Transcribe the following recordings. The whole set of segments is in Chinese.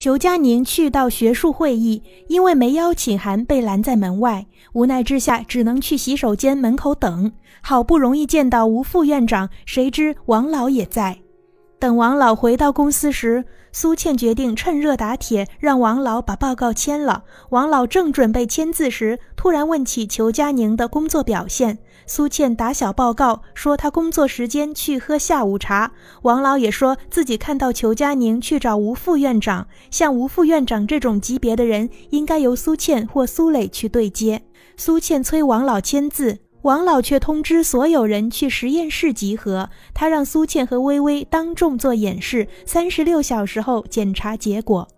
裘佳宁去到学术会议，因为没邀请函被拦在门外，无奈之下只能去洗手间门口等。好不容易见到吴副院长，谁知王老也在。等王老回到公司时，苏倩决定趁热打铁，让王老把报告签了。王老正准备签字时，突然问起裘佳宁的工作表现。苏倩打小报告说他工作时间去喝下午茶。王老也说自己看到裘佳宁去找吴副院长，像吴副院长这种级别的人，应该由苏倩或苏磊去对接。苏倩催王老签字。王老却通知所有人去实验室集合。他让苏倩和微微当众做演示，三十六小时后检查结果。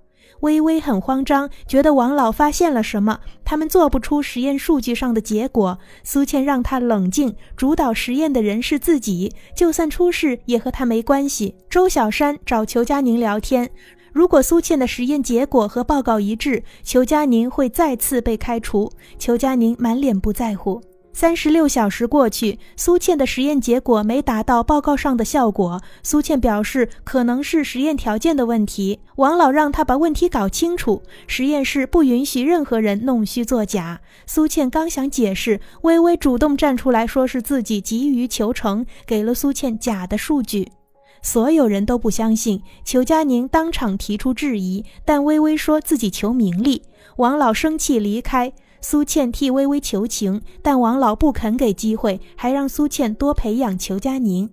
微微很慌张，觉得王老发现了什么，他们做不出实验数据上的结果。苏倩让他冷静，主导实验的人是自己，就算出事也和他没关系。周小山找裘佳宁聊天，如果苏倩的实验结果和报告一致，裘佳宁会再次被开除。裘佳宁满脸不在乎。三十六小时过去，苏倩的实验结果没达到报告上的效果。苏倩表示可能是实验条件的问题。王老让他把问题搞清楚，实验室不允许任何人弄虚作假。苏倩刚想解释，微微主动站出来说是自己急于求成，给了苏倩假的数据。所有人都不相信，裘佳宁当场提出质疑，但微微说自己求名利。王老生气离开。苏倩替微微求情，但王老不肯给机会，还让苏倩多培养裘佳宁。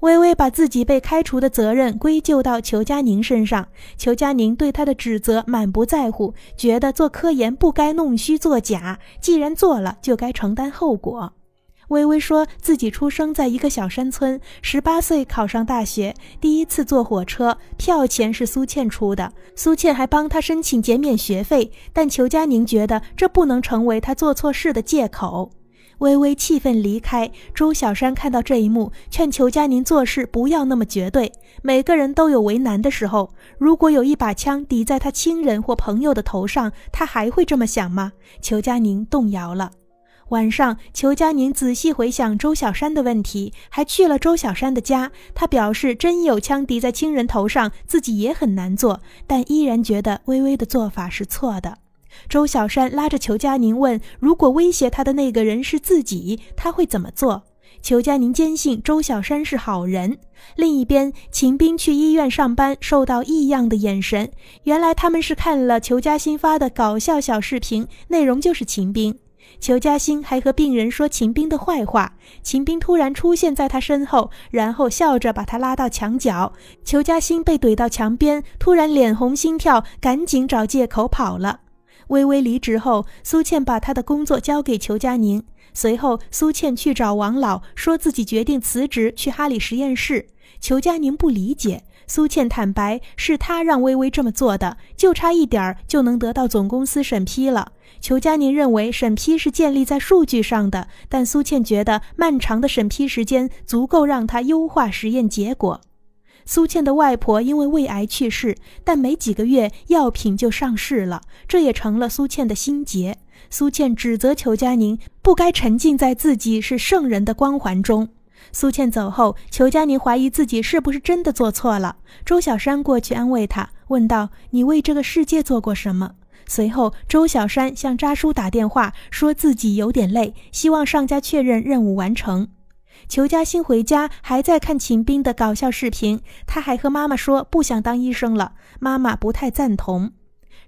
微微把自己被开除的责任归咎到裘佳宁身上，裘佳宁对她的指责满不在乎，觉得做科研不该弄虚作假，既然做了，就该承担后果。微微说自己出生在一个小山村，十八岁考上大学，第一次坐火车，票钱是苏倩出的。苏倩还帮他申请减免学费，但裘佳宁觉得这不能成为他做错事的借口。微微气愤离开。朱小山看到这一幕，劝裘佳宁做事不要那么绝对，每个人都有为难的时候。如果有一把枪抵在他亲人或朋友的头上，他还会这么想吗？裘佳宁动摇了。晚上，裘佳宁仔细回想周小山的问题，还去了周小山的家。他表示，真有枪抵在亲人头上，自己也很难做，但依然觉得微微的做法是错的。周小山拉着裘佳宁问：“如果威胁他的那个人是自己，他会怎么做？”裘佳宁坚信周小山是好人。另一边，秦兵去医院上班，受到异样的眼神。原来他们是看了裘佳新发的搞笑小视频，内容就是秦兵。裘佳欣还和病人说秦兵的坏话，秦兵突然出现在他身后，然后笑着把他拉到墙角。裘佳欣被怼到墙边，突然脸红心跳，赶紧找借口跑了。微微离职后，苏倩把她的工作交给裘佳宁。随后，苏倩去找王老，说自己决定辞职去哈里实验室。裘佳宁不理解。苏倩坦白，是她让微微这么做的，就差一点儿就能得到总公司审批了。裘佳宁认为，审批是建立在数据上的，但苏倩觉得漫长的审批时间足够让她优化实验结果。苏倩的外婆因为胃癌去世，但没几个月药品就上市了，这也成了苏倩的心结。苏倩指责裘佳宁不该沉浸在自己是圣人的光环中。苏倩走后，裘佳妮怀疑自己是不是真的做错了。周小山过去安慰她，问道：“你为这个世界做过什么？”随后，周小山向扎叔打电话，说自己有点累，希望上家确认任务完成。裘佳欣回家还在看秦兵的搞笑视频，他还和妈妈说不想当医生了，妈妈不太赞同。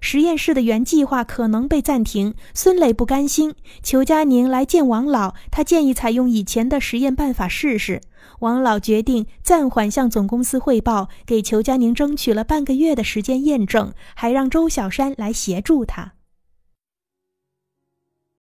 实验室的原计划可能被暂停，孙磊不甘心。裘佳宁来见王老，他建议采用以前的实验办法试试。王老决定暂缓向总公司汇报，给裘佳宁争取了半个月的时间验证，还让周小山来协助他。